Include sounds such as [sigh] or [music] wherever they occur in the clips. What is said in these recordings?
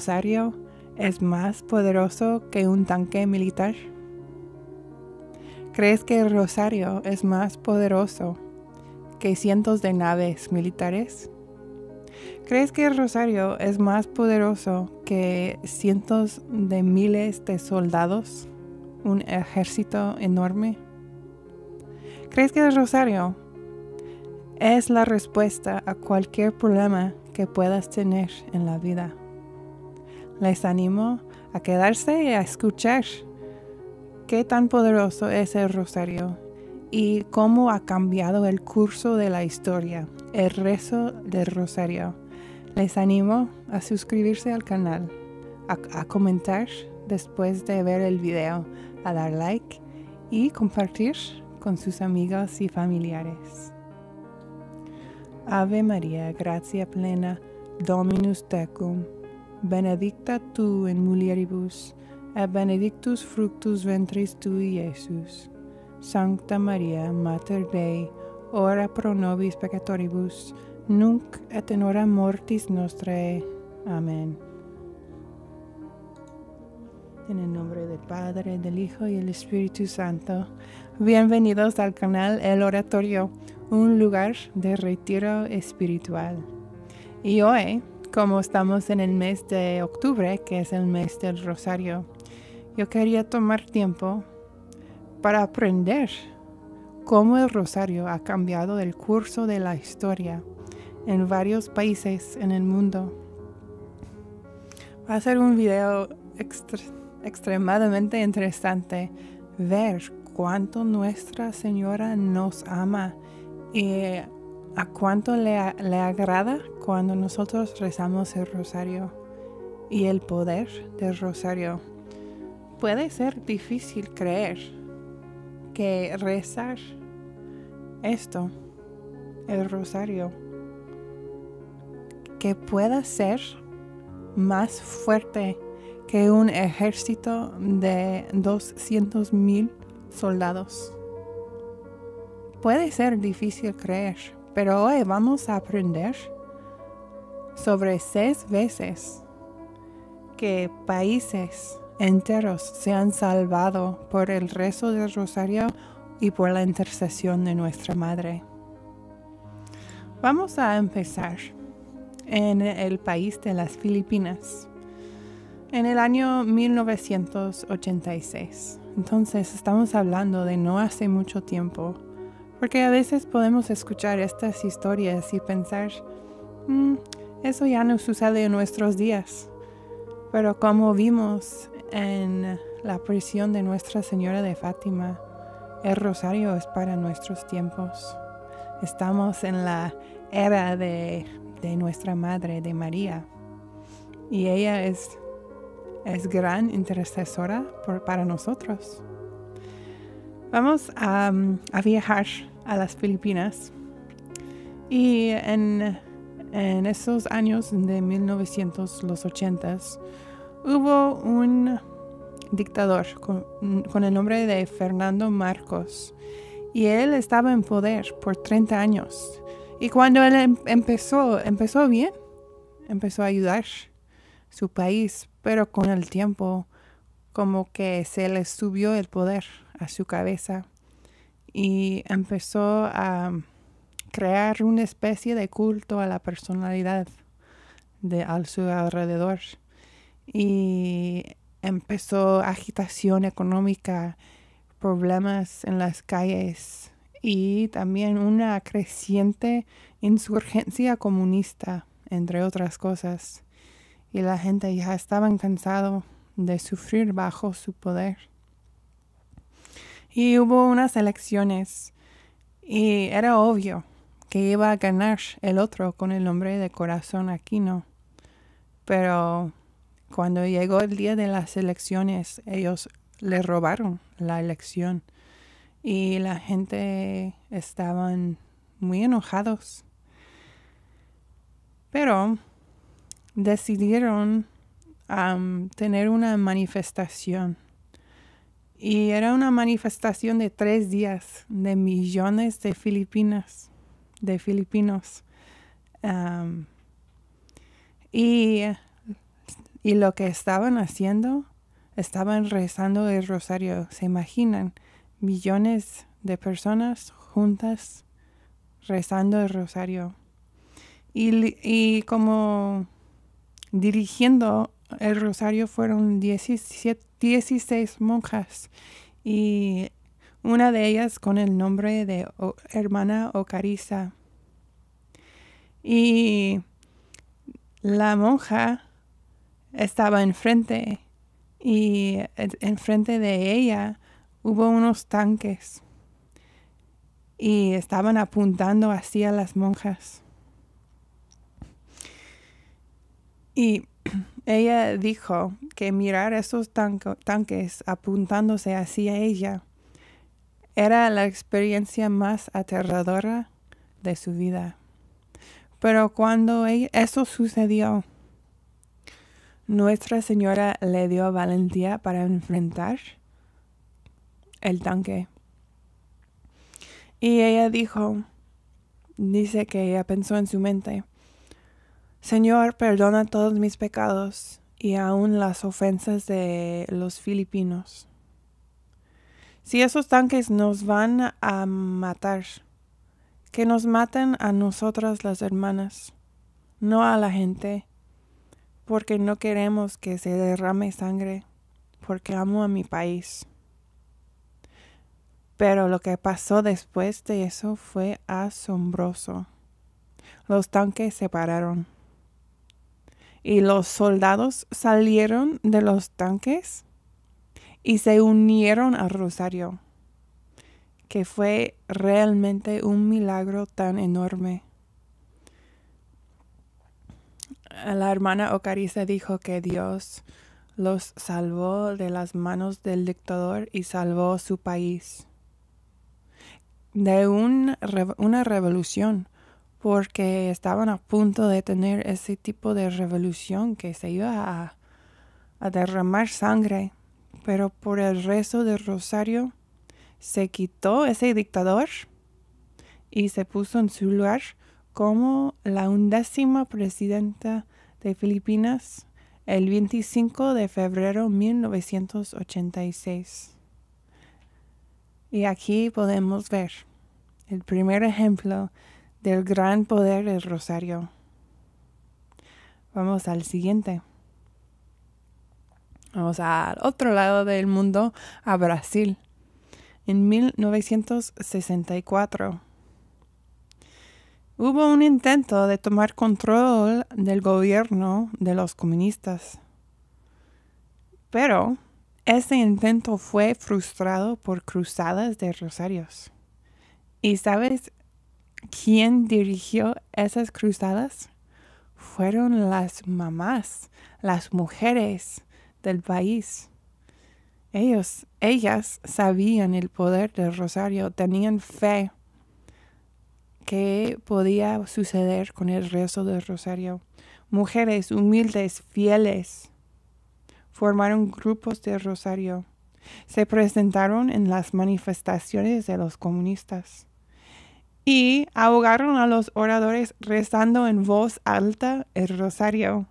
rosario es más poderoso que un tanque militar? ¿Crees que el rosario es más poderoso que cientos de naves militares? ¿Crees que el rosario es más poderoso que cientos de miles de soldados? ¿Un ejército enorme? ¿Crees que el rosario es la respuesta a cualquier problema que puedas tener en la vida? Les animo a quedarse y a escuchar qué tan poderoso es el rosario y cómo ha cambiado el curso de la historia, el rezo del rosario. Les animo a suscribirse al canal, a, comentar después de ver el video, a dar like y compartir con sus amigos y familiares. Ave María, gracia plena, Dominus tecum benedicta tu en mulieribus, et benedictus fructus ventris tui, Iesus. Santa Maria, Mater Dei, ora pro nobis peccatoribus, nunc et in hora mortis nostrae. Amén. En el nombre del Padre, del Hijo y del Espíritu Santo. Bienvenidos al canal El Oratorio, un lugar de retiro espiritual. Y hoy como estamos en el mes de octubre, que es el mes del rosario, yo quería tomar tiempo para aprender cómo el rosario ha cambiado el curso de la historia en varios países en el mundo. Va a ser un video extremadamente interesante ver cuánto Nuestra Señora nos ama y a cuánto le, le agrada cuando nosotros rezamos el rosario y el poder del rosario, puede ser difícil creer que rezar esto, el rosario, que pueda ser más fuerte que un ejército de 200 mil soldados. Puede ser difícil creer, pero hoy vamos a aprender sobre seis veces que países enteros se han salvado por el rezo del rosario y por la intercesión de nuestra Madre. Vamos a empezar en el país de las Filipinas, en el año 1986. Entonces estamos hablando de no hace mucho tiempo, porque a veces podemos escuchar estas historias y pensar, mm, eso ya no sucede en nuestros días. Pero como vimos en la prisión de Nuestra Señora de Fátima, el rosario es para nuestros tiempos. Estamos en la era de, nuestra Madre, de María. Y ella es, es gran intercesora para nosotros. Vamos a, a viajar a las Filipinas. Y en en esos años de 1980 hubo un dictador con, el nombre de Fernando Marcos y él estaba en poder por 30 años. Y cuando él em-, empezó, empezó bien, empezó a ayudar su país, pero con el tiempo como que se le subió el poder a su cabeza y empezó a crear una especie de culto a la personalidad de al su alrededor. Y empezó agitación económica, problemas en las calles y también una creciente insurgencia comunista, entre otras cosas. Y la gente ya estaba cansado de sufrir bajo su poder. Y hubo unas elecciones y era obvio que iba a ganar el otro con el nombre de Corazón Aquino. Pero cuando llegó el día de las elecciones, ellos le robaron la elección y la gente estaban muy enojados. Pero decidieron tener una manifestación. Y era una manifestación de tres días de millones de filipinas de filipinos. y, lo que estaban haciendo, estaban rezando el rosario. ¿Se imaginan? Millones de personas juntas rezando el rosario. Y, y como dirigiendo el rosario fueron 17, 16 monjas y una de ellas con el nombre de hermana Ocariza. Y la monja estaba enfrente y enfrente de ella hubo unos tanques y estaban apuntando hacia las monjas. Y [clears throat] ella dijo que mirar esos tanques apuntándose hacia ella era la experiencia más aterradora de su vida. Pero cuando e-, eso sucedió, Nuestra Señora le dio valentía para enfrentar el tanque. Y ella dijo, dice que ella pensó en su mente, Señor, perdona todos mis pecados y aun las ofensas de los filipinos. Si esos tanques nos van a matar, que nos maten a nosotras las hermanas, no a la gente, porque no queremos que se derrame sangre, porque amo a mi país. Pero lo que pasó después de eso fue asombroso. Los tanques se pararon y los soldados salieron de los tanques y se unieron a rosario, que fue realmente un milagro tan enorme. La hermana Ocariza dijo que Dios los salvó de las manos del dictador y salvó su país de una revolución porque estaban a punto de tener ese tipo de revolución que se iba a derramar sangre pero por el rezo de rosario se quitó ese dictador y se puso en su lugar como la undécima presidenta de Filipinas el 25 de febrero 1986. Y aquí podemos ver el primer ejemplo del gran poder de rosario. Vamos al siguiente. Vamos al otro lado del mundo, a Brasil. En 1964 hubo un intento de tomar control del gobierno de los comunistas. Pero ese intento fue frustrado por cruzadas de rosarios. ¿Y sabes quién dirigió esas cruzadas? Fueron las mamás, las mujeres del país. Ellos, ellas sabían el poder del rosario, tenían fe que podía suceder con el rezo del rosario. Mujeres humildes, fieles, formaron grupos de rosario. Se presentaron en las manifestaciones de los comunistas y ahogaron a los oradores rezando en voz alta el rosario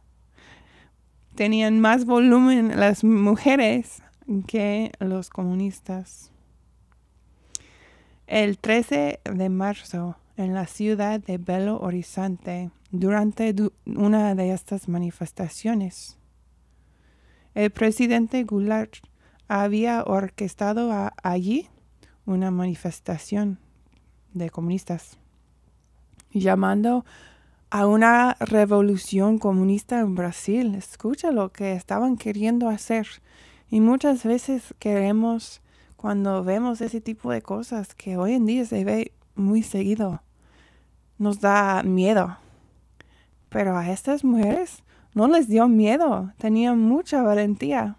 tenían más volumen las mujeres que los comunistas. El 13 de marzo, en la ciudad de Belo Horizonte, durante una de estas manifestaciones, el presidente Goulart había orquestado allí una manifestación de comunistas, llamando a una revolución comunista en Brasil. Escucha lo que estaban queriendo hacer. Y muchas veces queremos, cuando vemos ese tipo de cosas que hoy en día se ve muy seguido, nos da miedo. Pero a estas mujeres no les dio miedo, tenían mucha valentía.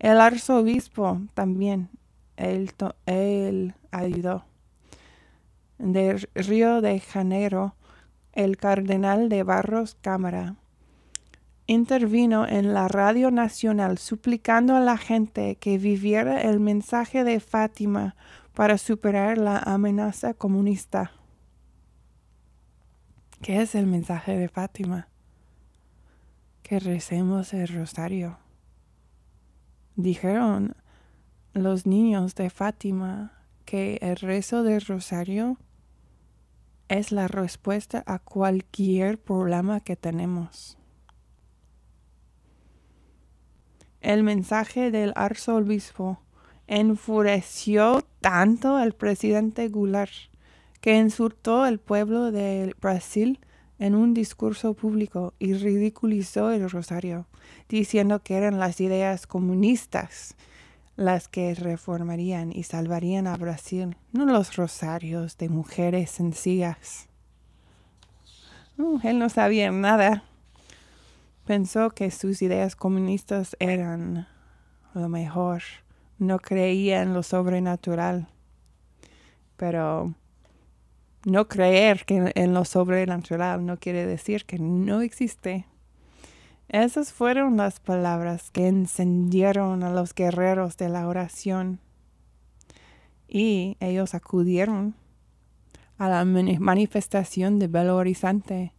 El arzobispo también, él, ayudó. De Río de Janeiro el cardenal de Barros Cámara. Intervino en la Radio Nacional suplicando a la gente que viviera el mensaje de Fátima para superar la amenaza comunista. ¿Qué es el mensaje de Fátima? Que recemos el rosario. Dijeron los niños de Fátima que el rezo del rosario es la respuesta a cualquier problema que tenemos. El mensaje del arzobispo enfureció tanto al presidente Goulart que insultó al pueblo de Brasil en un discurso público y ridiculizó el rosario, diciendo que eran las ideas comunistas las que reformarían y salvarían a Brasil, no los rosarios de mujeres sencillas. Uh, él no sabía nada. Pensó que sus ideas comunistas eran lo mejor. No creía en lo sobrenatural. Pero no creer que en lo sobrenatural no quiere decir que no existe. Esas fueron las palabras que encendieron a los guerreros de la oración. Y ellos acudieron a la manifestación de Belo Horizonte,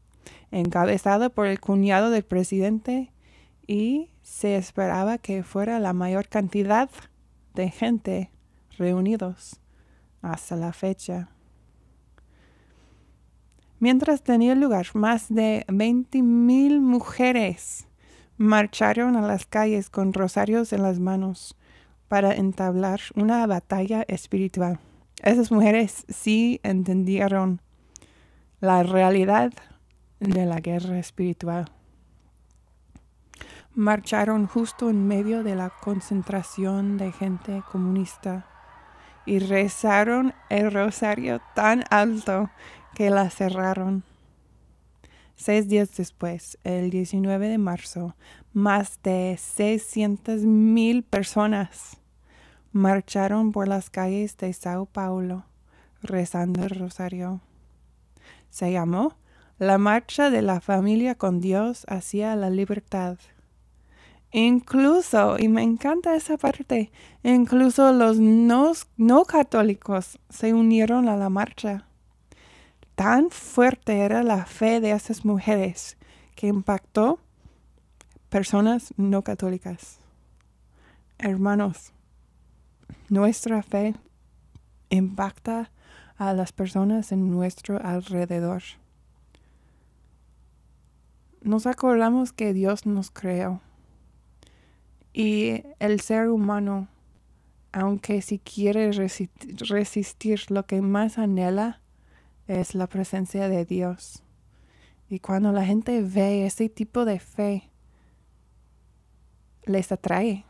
encabezada por el cuñado del presidente, y se esperaba que fuera la mayor cantidad de gente reunidos hasta la fecha mientras tenía lugar más de mil mujeres marcharon a las calles con rosarios en las manos para entablar una batalla espiritual. Esas mujeres sí entendieron la realidad de la guerra espiritual. Marcharon justo en medio de la concentración de gente comunista y rezaron el rosario tan alto que la cerraron. Seis días después, el 19 de marzo, más de 600 mil personas marcharon por las calles de Sao Paulo rezando el rosario. Se llamó la Marcha de la Familia con Dios hacia la Libertad. Incluso, y me encanta esa parte, incluso los no, no católicos se unieron a la marcha. Tan fuerte era la fe de esas mujeres que impactó personas no católicas. Hermanos, nuestra fe impacta a las personas en nuestro alrededor. Nos acordamos que Dios nos creó y el ser humano, aunque si quiere resistir lo que más anhela, es la presencia de Dios. Y cuando la gente ve ese tipo de fe, les atrae.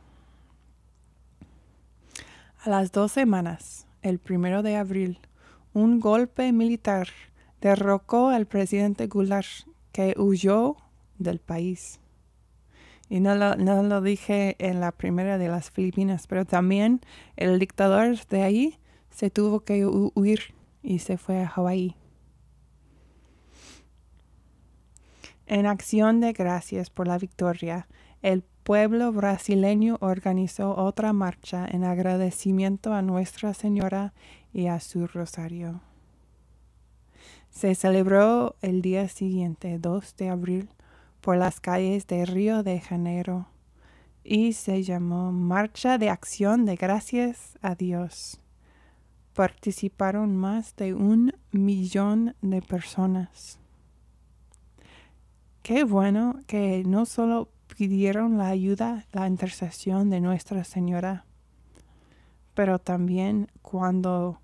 A las dos semanas, el primero de abril, un golpe militar derrocó al presidente Goulart, que huyó del país. Y no lo, no lo dije en la primera de las Filipinas, pero también el dictador de ahí se tuvo que huir y se fue a Hawái. En acción de gracias por la victoria, el pueblo brasileño organizó otra marcha en agradecimiento a Nuestra Señora y a su rosario. Se celebró el día siguiente, 2 de abril, por las calles de Río de Janeiro y se llamó Marcha de Acción de Gracias a Dios participaron más de un millón de personas. Qué bueno que no solo pidieron la ayuda, la intercesión de Nuestra Señora, pero también cuando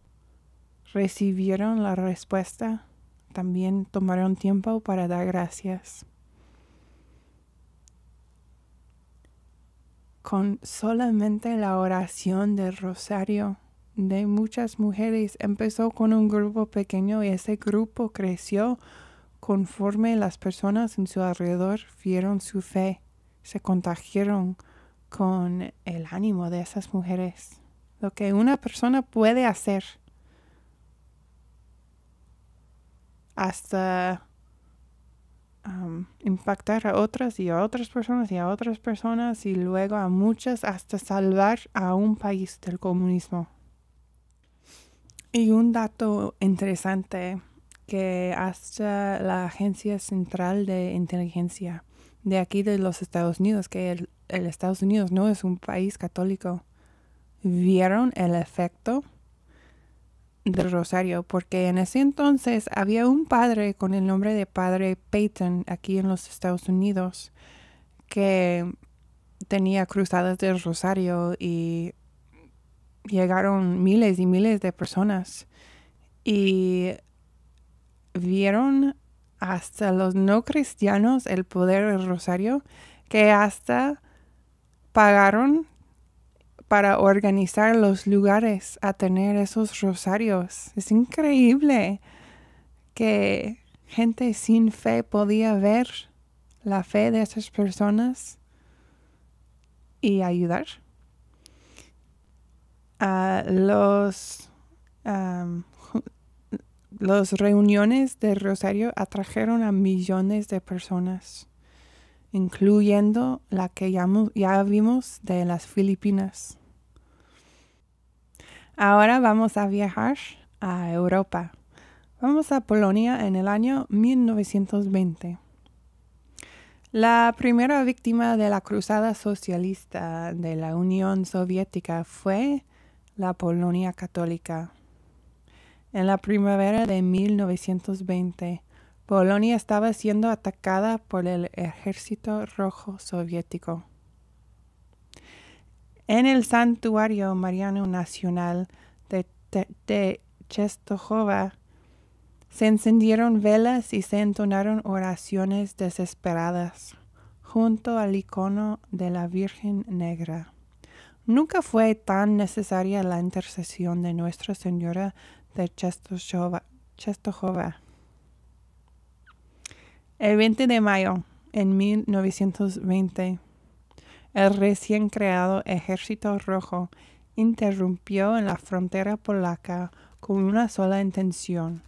recibieron la respuesta, también tomaron tiempo para dar gracias. Con solamente la oración del rosario, de muchas mujeres empezó con un grupo pequeño y ese grupo creció conforme las personas en su alrededor vieron su fe, se contagiaron con el ánimo de esas mujeres, lo que una persona puede hacer hasta impactar a otras y a otras personas y a otras personas y luego a muchas hasta salvar a un país del comunismo. Y un dato interesante que hasta la Agencia Central de Inteligencia de aquí de los Estados Unidos, que el, Estados Unidos no es un país católico, vieron el efecto del rosario, porque en ese entonces había un padre con el nombre de padre Peyton aquí en los Estados Unidos que tenía cruzadas del rosario y llegaron miles y miles de personas y vieron hasta los no cristianos el poder del rosario que hasta pagaron para organizar los lugares a tener esos rosarios. Es increíble que gente sin fe podía ver la fe de esas personas y ayudar los reuniones de Rosario atrajeron a millones de personas, incluyendo la que ya vimos de las Filipinas. Ahora vamos a viajar a Europa. Vamos a Polonia en el año 1920. La primera víctima de la cruzada socialista de la Unión Soviética fue la Polonia católica. En la primavera de 1920, Polonia estaba siendo atacada por el ejército rojo soviético. En el Santuario Mariano Nacional de, de, se encendieron velas y se entonaron oraciones desesperadas junto al icono de la Virgen Negra. Nunca fue tan necesaria la intercesión de Nuestra Señora de Czestochowa. El 20 de mayo en 1920, el recién creado Ejército Rojo interrumpió en la frontera polaca con una sola intención,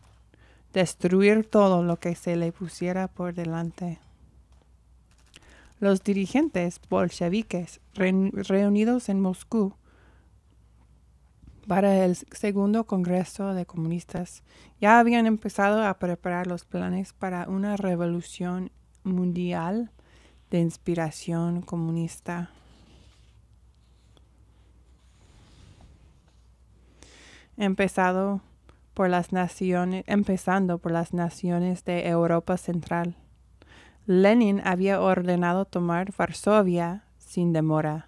destruir todo lo que se le pusiera por delante los dirigentes bolcheviques reunidos en Moscú para el segundo Congreso de Comunistas ya habían empezado a preparar los planes para una revolución mundial de inspiración comunista. Empezado por las naciones, empezando por las naciones de Europa Central. Lenin había ordenado tomar Varsovia sin demora.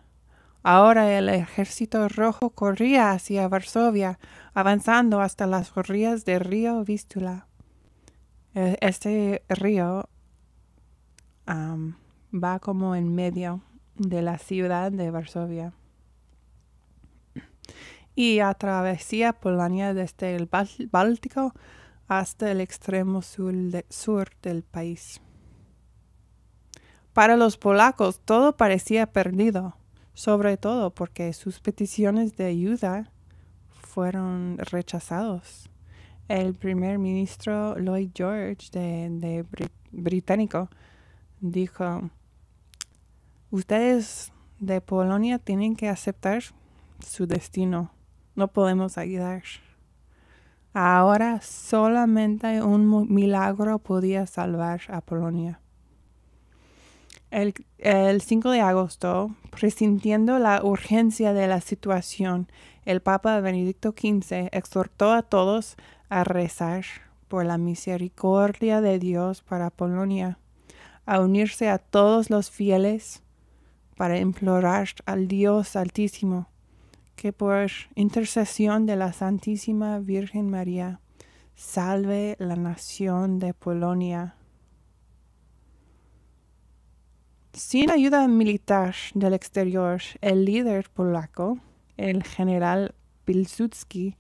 Ahora el ejército rojo corría hacia Varsovia, avanzando hasta las orillas del río Vístula. E, este río va como en medio de la ciudad de Varsovia y atravesía Polonia desde el Báltico hasta el extremo sur del país. Para los polacos todo parecía perdido, sobre todo porque sus peticiones de ayuda fueron rechazados. El primer ministro Lloyd George de, británico dijo, ustedes de Polonia tienen que aceptar su destino, no podemos ayudar. Ahora solamente un milagro podía salvar a Polonia el, 5 de agosto, presintiendo la urgencia de la situación, el Papa Benedicto XV exhortó a todos a rezar por la misericordia de Dios para Polonia, a unirse a todos los fieles para implorar al Dios Altísimo, que por intercesión de la Santísima Virgen María salve la nación de Polonia. Sin ayuda militar del exterior, el líder polaco, el general Pilsudski,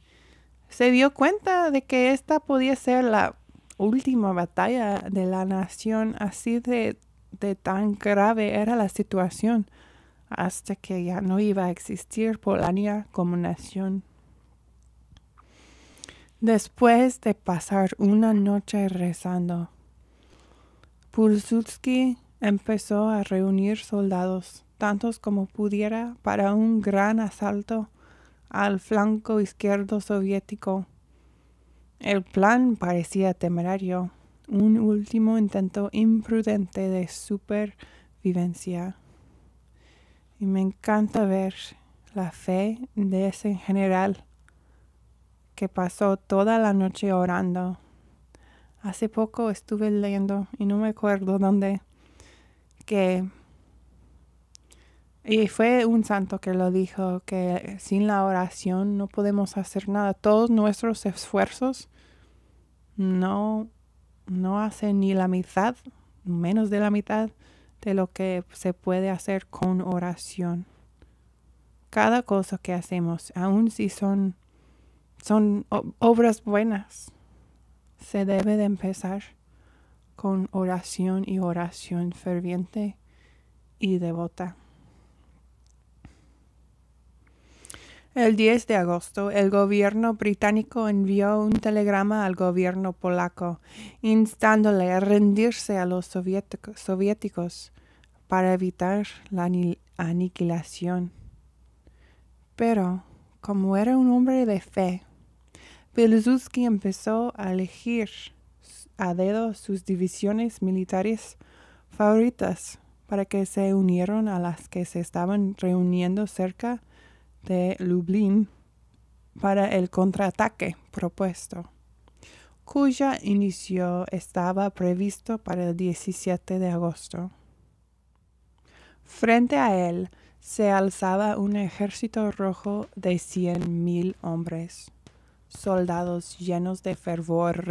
se dio cuenta de que esta podía ser la última batalla de la nación, así de, tan grave era la situación, hasta que ya no iba a existir Polonia como nación. Después de pasar una noche rezando, Pilsudski Empezó a reunir soldados, tantos como pudiera, para un gran asalto al flanco izquierdo soviético. El plan parecía temerario, un último intento imprudente de supervivencia. Y me encanta ver la fe de ese general que pasó toda la noche orando. Hace poco estuve leyendo y no me acuerdo dónde que y fue un santo que lo dijo, que sin la oración no podemos hacer nada. Todos nuestros esfuerzos no, no hacen ni la mitad, menos de la mitad de lo que se puede hacer con oración. Cada cosa que hacemos, aun si son, son obras buenas, se debe de empezar con oración y oración ferviente y devota. El 10 de agosto, el gobierno británico envió un telegrama al gobierno polaco instándole a rendirse a los soviéticos para evitar la aniquilación. Pero, como era un hombre de fe, Pilsudski empezó a elegir a dedo sus divisiones militares favoritas para que se unieron a las que se estaban reuniendo cerca de Lublin para el contraataque propuesto, cuya inicio estaba previsto para el 17 de agosto. Frente a él se alzaba un ejército rojo de cien mil hombres soldados llenos de fervor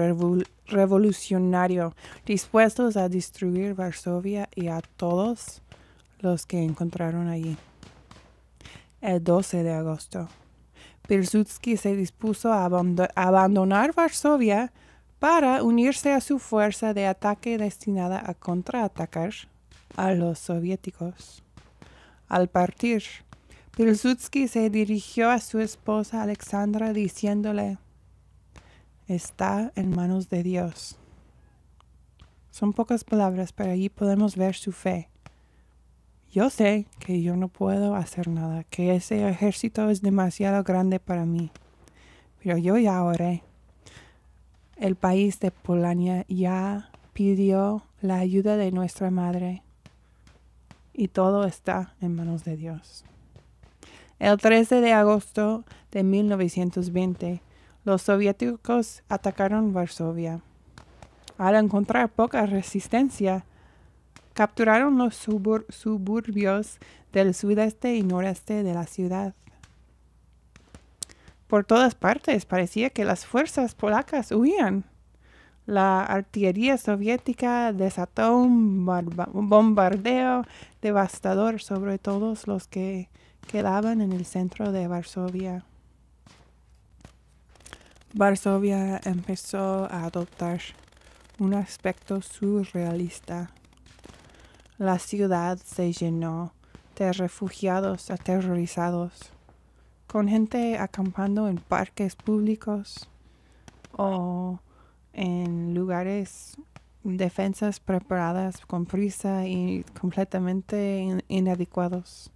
revolucionario, dispuestos a destruir Varsovia y a todos los que encontraron allí. El 12 de agosto, Pilsudski se dispuso a abandonar Varsovia para unirse a su fuerza de ataque destinada a contraatacar a los soviéticos. Al partir, Pilsudski se dirigió a su esposa Alexandra diciéndole, está en manos de Dios. Son pocas palabras, pero allí podemos ver su fe. Yo sé que yo no puedo hacer nada, que ese ejército es demasiado grande para mí, pero yo ya oré. El país de Polonia ya pidió la ayuda de nuestra madre y todo está en manos de Dios. El 13 de agosto de 1920, los soviéticos atacaron Varsovia. Al encontrar poca resistencia, capturaron los suburbios del sudeste y noreste de la ciudad. Por todas partes parecía que las fuerzas polacas huían. La artillería soviética desató un bombardeo devastador sobre todos los que quedaban en el centro de Varsovia. Varsovia empezó a adoptar un aspecto surrealista. La ciudad se llenó de refugiados aterrorizados, con gente acampando en parques públicos o en lugares defensas preparadas con prisa y completamente inadecuados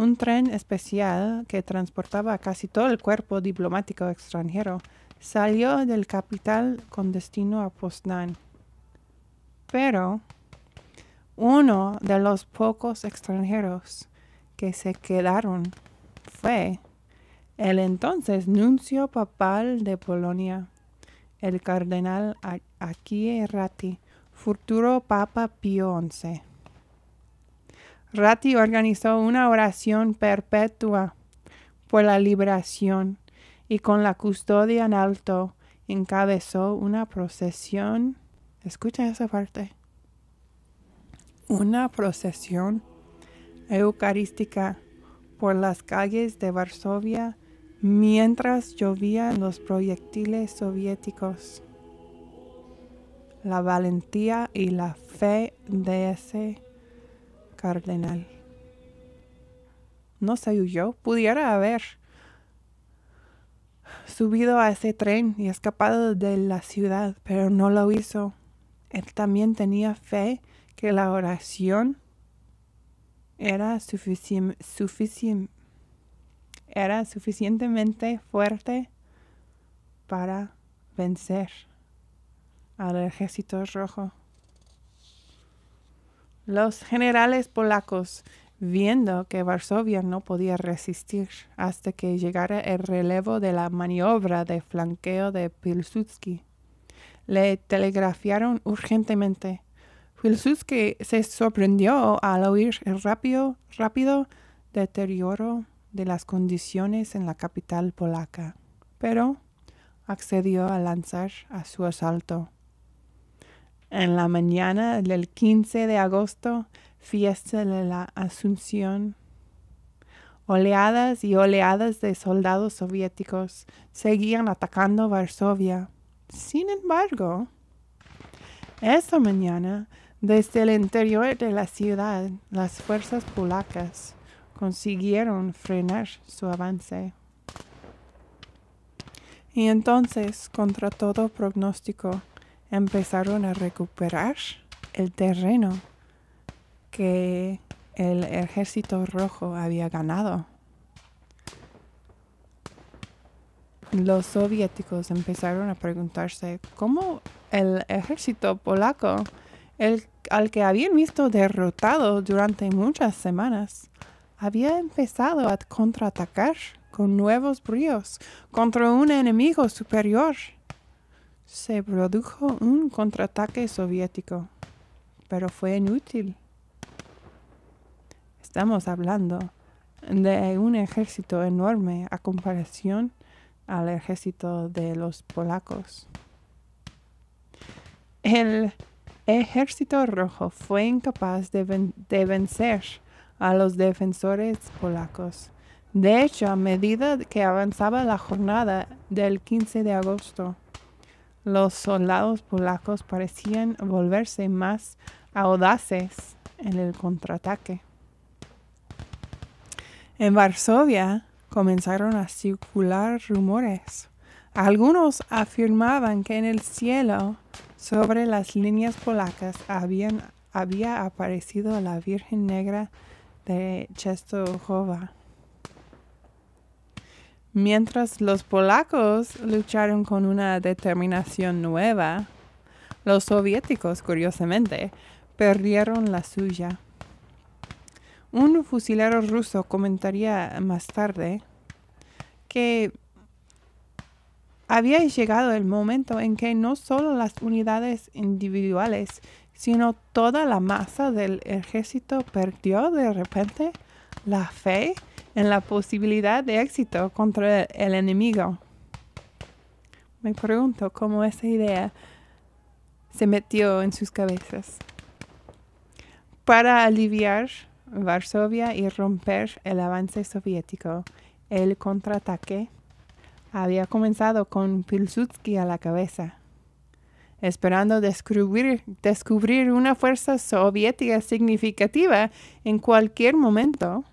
un tren especial que transportaba casi todo el cuerpo diplomático extranjero salió del capital con destino a Poznan. Pero uno de los pocos extranjeros que se quedaron fue el entonces nuncio papal de Polonia, el cardenal Ratti, futuro Papa Pío XI. Rati organizó una oración perpetua por la liberación y con la custodia en alto encabezó una procesión. Escucha esa parte. Una procesión eucarística por las calles de Varsovia mientras llovían los proyectiles soviéticos. La valentía y la fe de ese cardenal. No se huyó, pudiera haber subido a ese tren y escapado de la ciudad, pero no lo hizo. Él también tenía fe que la oración era, suficiente era suficientemente fuerte para vencer al ejército rojo. Los generales polacos, viendo que Varsovia no podía resistir hasta que llegara el relevo de la maniobra de flanqueo de Pilsudski, le telegrafiaron urgentemente. Pilsudski se sorprendió al oír el rápido, rápido deterioro de las condiciones en la capital polaca, pero accedió a lanzar a su asalto. En la mañana del 15 de agosto, fiesta de la Asunción. Oleadas y oleadas de soldados soviéticos seguían atacando Varsovia. Sin embargo, esta mañana, desde el interior de la ciudad, las fuerzas polacas consiguieron frenar su avance. Y entonces, contra todo pronóstico, empezaron a recuperar el terreno que el ejército rojo había ganado. Los soviéticos empezaron a preguntarse cómo el ejército polaco, el, al que habían visto derrotado durante muchas semanas, había empezado a contraatacar con nuevos bríos contra un enemigo superior se produjo un contraataque soviético, pero fue inútil. Estamos hablando de un ejército enorme a comparación al ejército de los polacos. El ejército rojo fue incapaz de, vencer a los defensores polacos. De hecho, a medida que avanzaba la jornada del 15 de agosto, los soldados polacos parecían volverse más audaces en el contraataque. En Varsovia comenzaron a circular rumores. Algunos afirmaban que en el cielo, sobre las líneas polacas, había aparecido la Virgen Negra de Czestochowa. Mientras los polacos lucharon con una determinación nueva, los soviéticos, curiosamente, perdieron la suya. Un fusilero ruso comentaría más tarde que había llegado el momento en que no solo las unidades individuales, sino toda la masa del ejército perdió de repente la fe la posibilidad de éxito contra el enemigo. Me pregunto cómo esa idea se metió en sus cabezas. Para aliviar Varsovia y romper el avance soviético, el contraataque había comenzado con Pilsudski a la cabeza, esperando descubrir, descubrir una fuerza soviética significativa en cualquier momento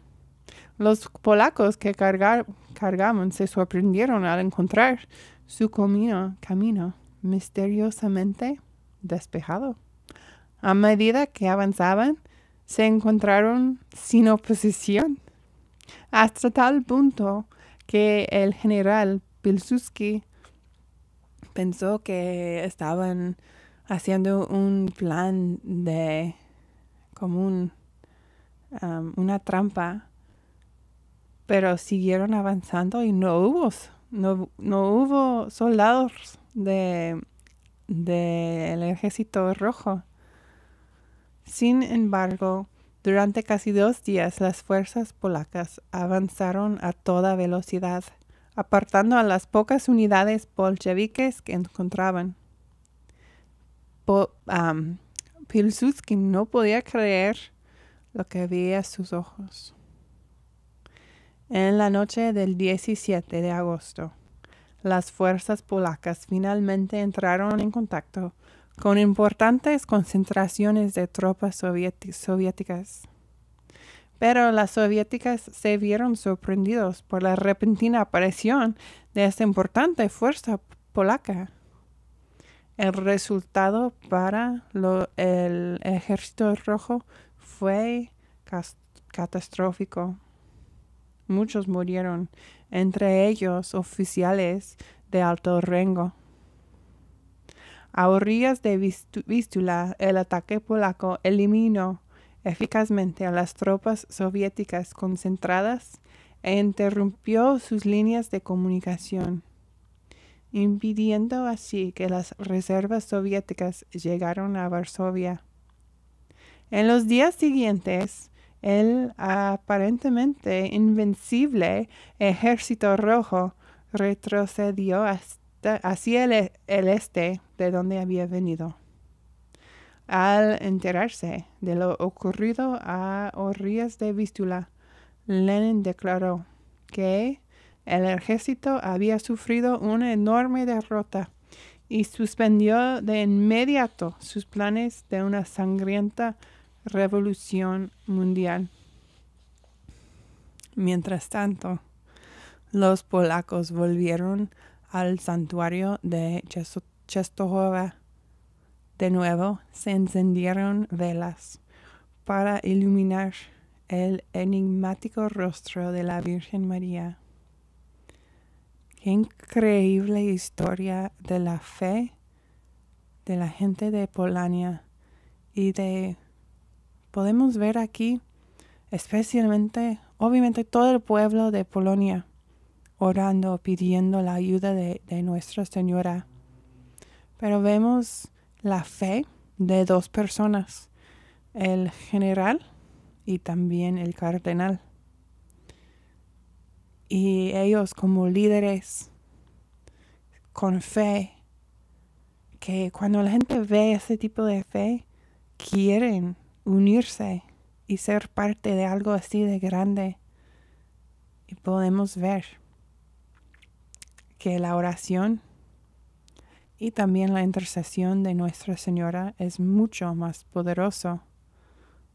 los polacos que cargaban se sorprendieron al encontrar su camino, misteriosamente despejado. A medida que avanzaban, se encontraron sin oposición, hasta tal punto que el general Pilsuski pensó que estaban haciendo un plan de como um, una trampa pero siguieron avanzando y no hubo, no, hubo soldados del de, ejército rojo. Sin embargo, durante casi dos días las fuerzas polacas avanzaron a toda velocidad, apartando a las pocas unidades bolcheviques que encontraban. Pilsudski no podía creer lo que veía a sus ojos. En la noche del 17 de agosto, las fuerzas polacas finalmente entraron en contacto con importantes concentraciones de tropas soviéticas. Pero las soviéticas se vieron sorprendidos por la repentina aparición de esta importante fuerza polaca. El resultado para el ejército rojo fue catastrófico muchos murieron, entre ellos oficiales de alto rango. A orillas de Vístula, el ataque polaco eliminó eficazmente a las tropas soviéticas concentradas e interrumpió sus líneas de comunicación, impidiendo así que las reservas soviéticas llegaron a Varsovia. En los días siguientes, el aparentemente invencible ejército rojo retrocedió hacia e-, el, este de donde había venido. Al enterarse de lo ocurrido a orillas de Vístula, Lenin declaró que el ejército había sufrido una enorme derrota y suspendió de inmediato sus planes de una sangrienta revolución mundial. Mientras tanto, los polacos volvieron al santuario de Czestochowa. De nuevo se encendieron velas para iluminar el enigmático rostro de la Virgen María. Qué increíble historia de la fe de la gente de Polonia y de podemos ver aquí, especialmente, obviamente, todo el pueblo de Polonia orando, pidiendo la ayuda de, Nuestra Señora. Pero vemos la fe de dos personas, el general y también el cardenal. Y ellos como líderes, con fe, que cuando la gente ve ese tipo de fe, quieren unirse y ser parte de algo así de grande. Y podemos ver que la oración y también la intercesión de Nuestra Señora es mucho más poderoso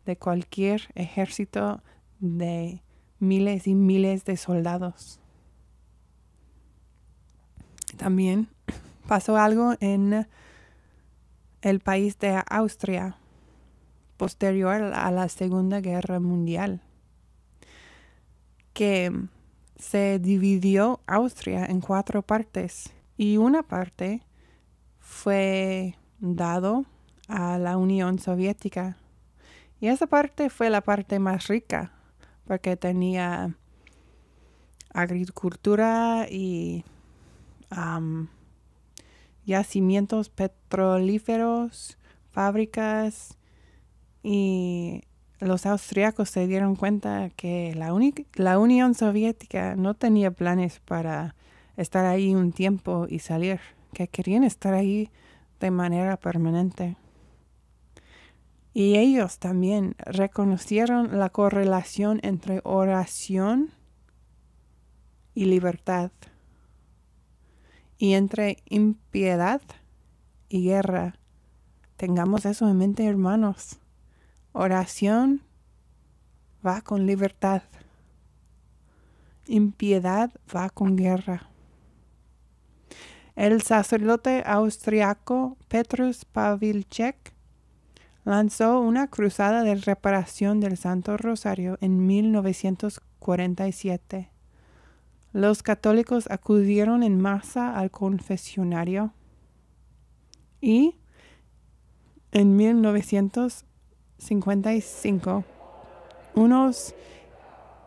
de cualquier ejército de miles y miles de soldados. También pasó algo en el país de Austria posterior a la Segunda Guerra Mundial, que se dividió Austria en cuatro partes y una parte fue dado a la Unión Soviética. Y esa parte fue la parte más rica porque tenía agricultura y yacimientos petrolíferos, fábricas y los austriacos se dieron cuenta que la, la Unión Soviética no tenía planes para estar ahí un tiempo y salir, que querían estar ahí de manera permanente. Y ellos también reconocieron la correlación entre oración y libertad, y entre impiedad y guerra. Tengamos eso en mente, hermanos. Oración va con libertad. Impiedad va con guerra. El sacerdote austriaco Petrus Pavilchek lanzó una cruzada de reparación del Santo Rosario en 1947. Los católicos acudieron en masa al confesionario y en 1947 55, unos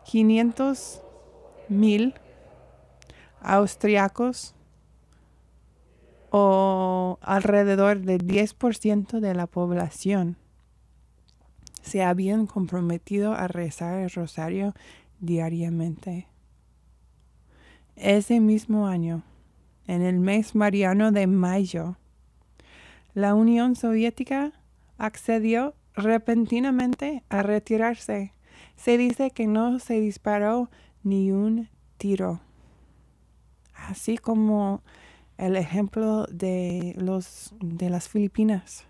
500 mil austriacos o alrededor del 10% de la población se habían comprometido a rezar el rosario diariamente. Ese mismo año, en el mes mariano de mayo, la Unión Soviética accedió repentinamente a retirarse. Se dice que no se disparó ni un tiro. Así como el ejemplo de, los, de las Filipinas.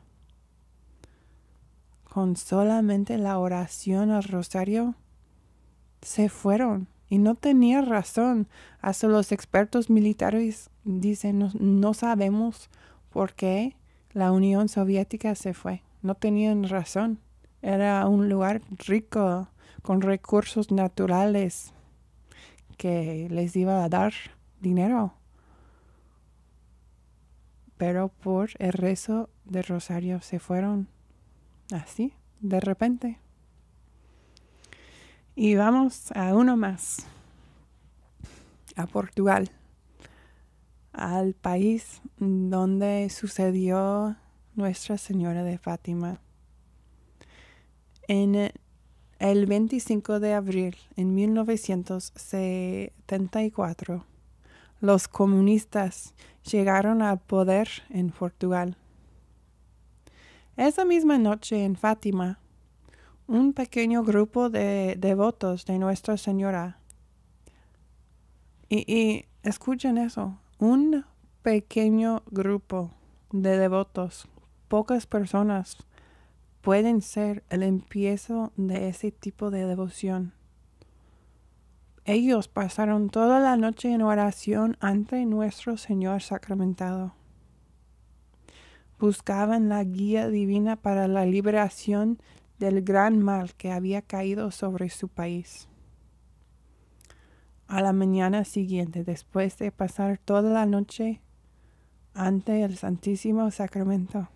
Con solamente la oración al rosario, se fueron. Y no tenía razón. Hasta los expertos militares dicen, no, no sabemos por qué la Unión Soviética se fue no tenían razón. Era un lugar rico, con recursos naturales, que les iba a dar dinero. Pero por el rezo de Rosario se fueron así, de repente. Y vamos a uno más, a Portugal, al país donde sucedió nuestra Señora de Fátima. En eh, el 25 de abril en 1974, los comunistas llegaron al poder en Portugal. Esa misma noche en Fátima, un pequeño grupo de devotos de Nuestra Señora, y, y escuchen eso, un pequeño grupo de devotos pocas personas pueden ser el empiezo de ese tipo de devoción. Ellos pasaron toda la noche en oración ante nuestro Señor sacramentado. Buscaban la guía divina para la liberación del gran mal que había caído sobre su país. A la mañana siguiente, después de pasar toda la noche ante el Santísimo Sacramento,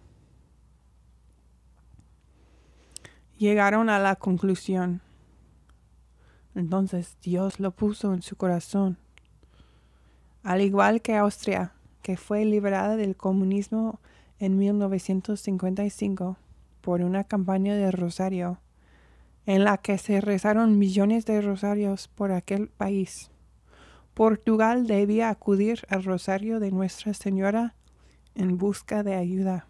llegaron a la conclusión. Entonces Dios lo puso en su corazón. Al igual que Austria, que fue liberada del comunismo en 1955 por una campaña de Rosario, en la que se rezaron millones de rosarios por aquel país. Portugal debía acudir al Rosario de Nuestra Señora en busca de ayuda.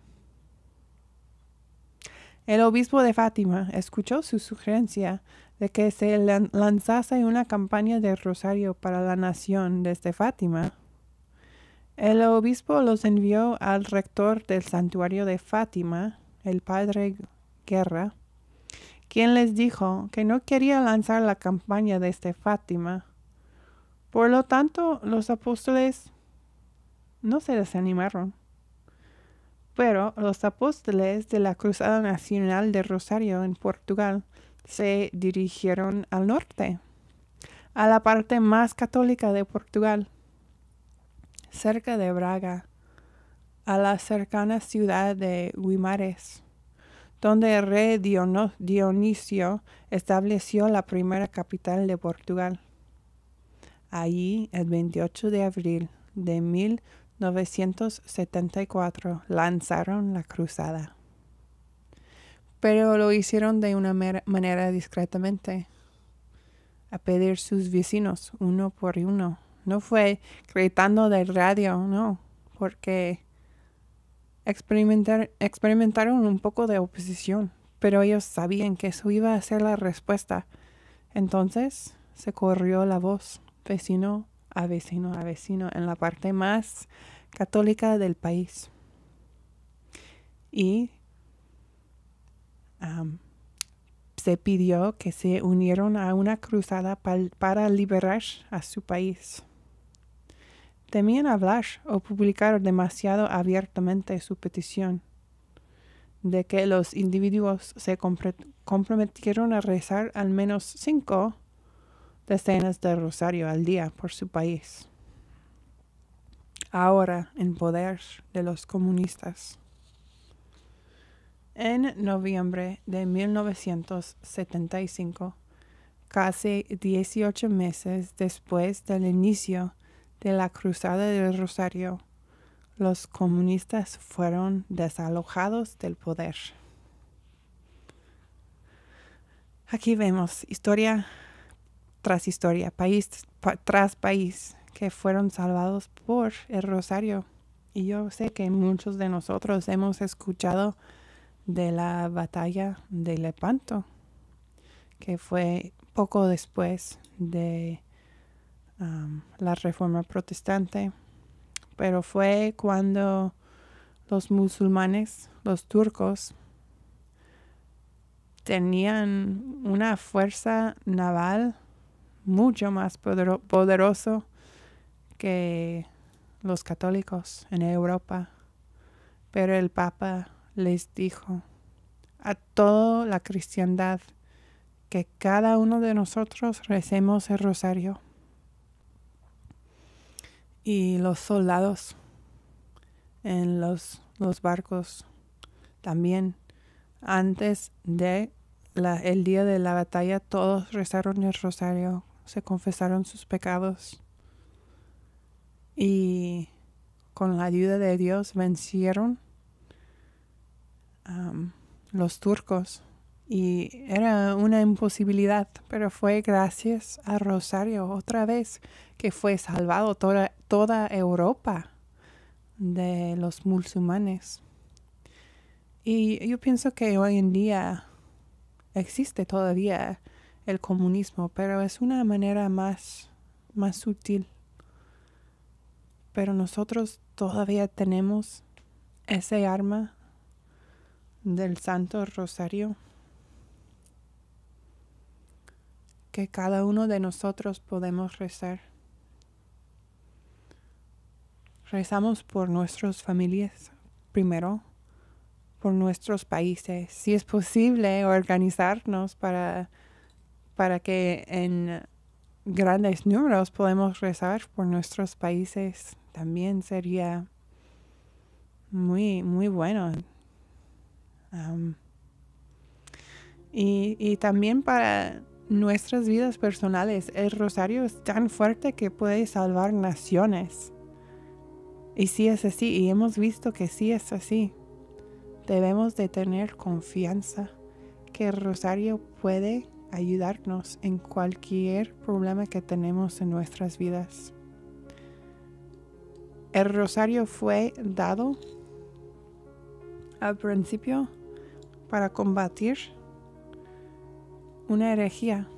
El obispo de Fátima escuchó su sugerencia de que se lanzase una campaña de rosario para la nación desde Fátima. El obispo los envió al rector del santuario de Fátima, el padre Guerra, quien les dijo que no quería lanzar la campaña desde Fátima. Por lo tanto, los apóstoles no se desanimaron. Pero los apóstoles de la Cruzada Nacional de Rosario en Portugal se dirigieron al norte, a la parte más católica de Portugal, cerca de Braga, a la cercana ciudad de Guimares, donde el rey Dionisio estableció la primera capital de Portugal. Allí, el 28 de abril de 1000 1974 lanzaron la cruzada. Pero lo hicieron de una manera discretamente, a pedir sus vecinos uno por uno. No fue gritando del radio, no, porque experimentaron un poco de oposición, pero ellos sabían que eso iba a ser la respuesta. Entonces se corrió la voz, vecino a vecino a vecino en la parte más católica del país. Y se pidió que se unieron a una cruzada para liberar a su país. Temían hablar o publicar demasiado abiertamente su petición de que los individuos se comprometieron a rezar al menos cinco decenas de rosario al día por su país, ahora en poder de los comunistas. En noviembre de 1975, casi 18 meses después del inicio de la Cruzada del Rosario, los comunistas fueron desalojados del poder. Aquí vemos historia tras historia, país tras país, que fueron salvados por el rosario. Y yo sé que muchos de nosotros hemos escuchado de la batalla de Lepanto, que fue poco después de la reforma protestante, pero fue cuando los musulmanes, los turcos, tenían una fuerza naval mucho más poderoso que los católicos en Europa. Pero el Papa les dijo a toda la cristiandad que cada uno de nosotros recemos el rosario. Y los soldados en los, barcos también. Antes de día de la batalla todos rezaron el rosario se confesaron sus pecados y con la ayuda de Dios vencieron los turcos. Y era una imposibilidad, pero fue gracias a Rosario otra vez que fue salvado toda, toda Europa de los musulmanes. Y yo pienso que hoy en día existe todavía el comunismo, pero es una manera más, más sutil. Pero nosotros todavía tenemos ese arma del Santo Rosario que cada uno de nosotros podemos rezar. Rezamos por nuestras familias primero, por nuestros países, si es posible organizarnos para para que en grandes números podemos rezar por nuestros países también sería muy, muy bueno. y, también para nuestras vidas personales, el rosario es tan fuerte que puede salvar naciones. Y si es así, y hemos visto que sí es así, debemos de tener confianza que el rosario puede ayudarnos en cualquier problema que tenemos en nuestras vidas. El rosario fue dado al principio para combatir una herejía.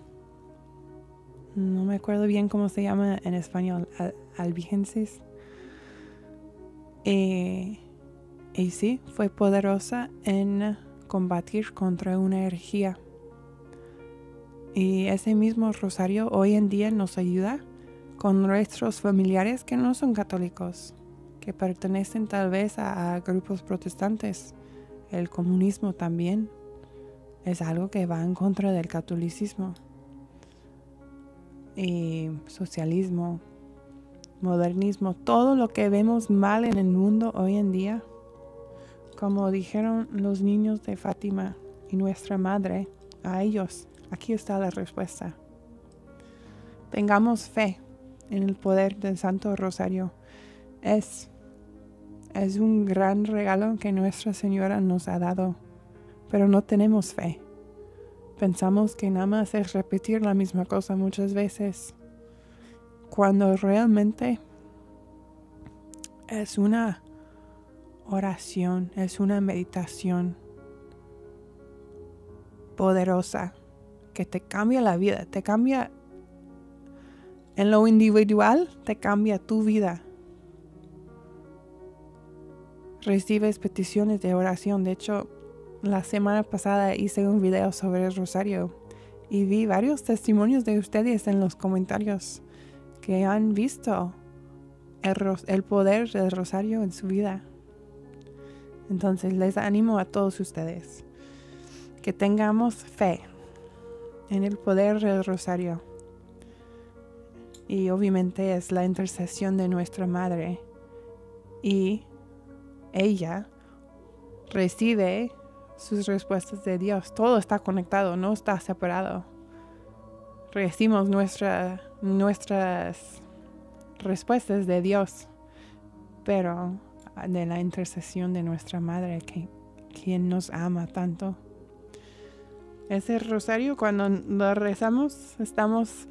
No me acuerdo bien cómo se llama en español, al eh, y sí, fue poderosa en combatir contra una herejía. Y ese mismo rosario hoy en día nos ayuda con nuestros familiares que no son católicos, que pertenecen tal vez a, grupos protestantes. El comunismo también es algo que va en contra del catolicismo y socialismo, modernismo, todo lo que vemos mal en el mundo hoy en día. Como dijeron los niños de Fátima y nuestra madre a ellos, Aquí está la respuesta. Tengamos fe en el poder del Santo Rosario. Es, es un gran regalo que Nuestra Señora nos ha dado, pero no tenemos fe. Pensamos que nada más es repetir la misma cosa muchas veces, cuando realmente es una oración, es una meditación poderosa que te cambia la vida, te cambia en lo individual, te cambia tu vida. Recibes peticiones de oración. De hecho, la semana pasada hice un video sobre el rosario y vi varios testimonios de ustedes en los comentarios que han visto el, el poder del rosario en su vida. Entonces les animo a todos ustedes que tengamos fe en el poder del rosario. Y obviamente es la intercesión de nuestra Madre. Y ella recibe sus respuestas de Dios. Todo está conectado, no está separado. Recibimos nuestras respuestas de Dios, pero de la intercesión de nuestra Madre, que, quien nos ama tanto. Ese rosario cuando lo rezamos estamos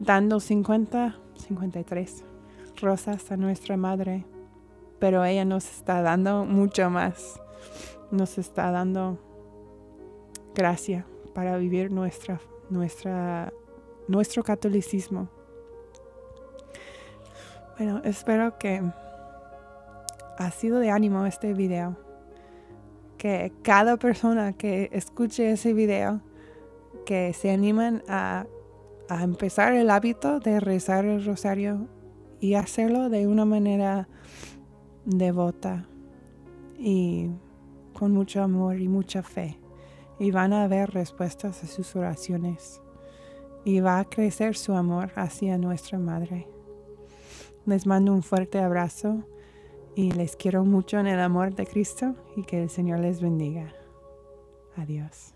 dando 50, 53 rosas a nuestra madre, pero ella nos está dando mucho más. Nos está dando gracia para vivir nuestra, nuestra, nuestro catolicismo. Bueno, espero que ha sido de ánimo este video que cada persona que escuche ese video, que se animen a, a empezar el hábito de rezar el rosario y hacerlo de una manera devota y con mucho amor y mucha fe. Y van a ver respuestas a sus oraciones. Y va a crecer su amor hacia nuestra Madre. Les mando un fuerte abrazo y les quiero mucho en el amor de Cristo y que el Señor les bendiga. Adiós.